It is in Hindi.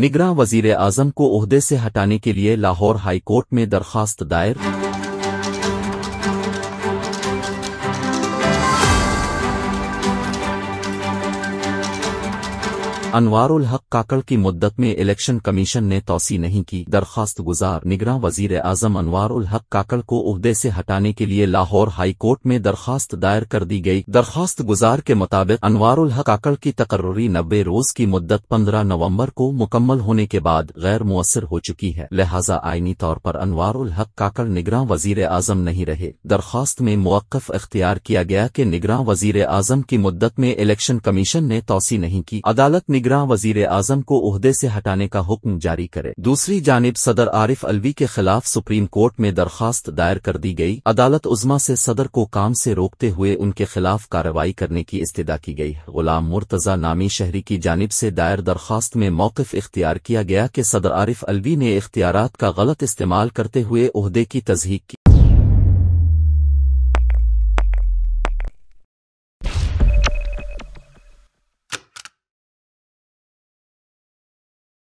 निगरा वजीर आजम को अहदे से हटाने के लिए लाहौर हाईकोर्ट में दरखास्त दायर अनवार हक काकड़ की मुद्दत में इलेक्शन कमीशन ने तोसी नहीं की दरखास्त गुजार निगरान वजीर आजम अनवार हक काकड़ को उहदे से हटाने के लिए लाहौर हाई कोर्ट में दरखास्त दायर कर दी गई दरखास्त गुजार के मुताबिक अनवार हक काकड़ की तकर्री नब्बे रोज की मुद्दत पंद्रह नवम्बर को मुकम्मल होने के बाद गैर मुसर हो चुकी है लिहाजा आईनी तौर पर अनवार हक काकड़ निगरान वजीर आजम नहीं रहे दरखास्त में मौकफ अख्तियार किया गया कि निगरान वजीर आजम की मुद्दत में इलेक्शन कमीशन ने तोसी नहीं की अदालत निगरां वजीर आजम को अहदे से हटाने का हुक्म जारी करे दूसरी जानब सदर आरिफ अलवी के खिलाफ सुप्रीम कोर्ट में दरखास्त दायर कर दी गई अदालत उजमा से सदर को काम से रोकते हुए उनके खिलाफ कार्रवाई करने की इस्तः की गई गुलाम मुर्तजा नामी शहरी की जानब से दायर दरखास्त में मौकफ इख्तियार किया गया कि सदर आरिफ अलवी ने इख्तियार का गलत इस्तेमाल करते हुए अहदे की तजहीक की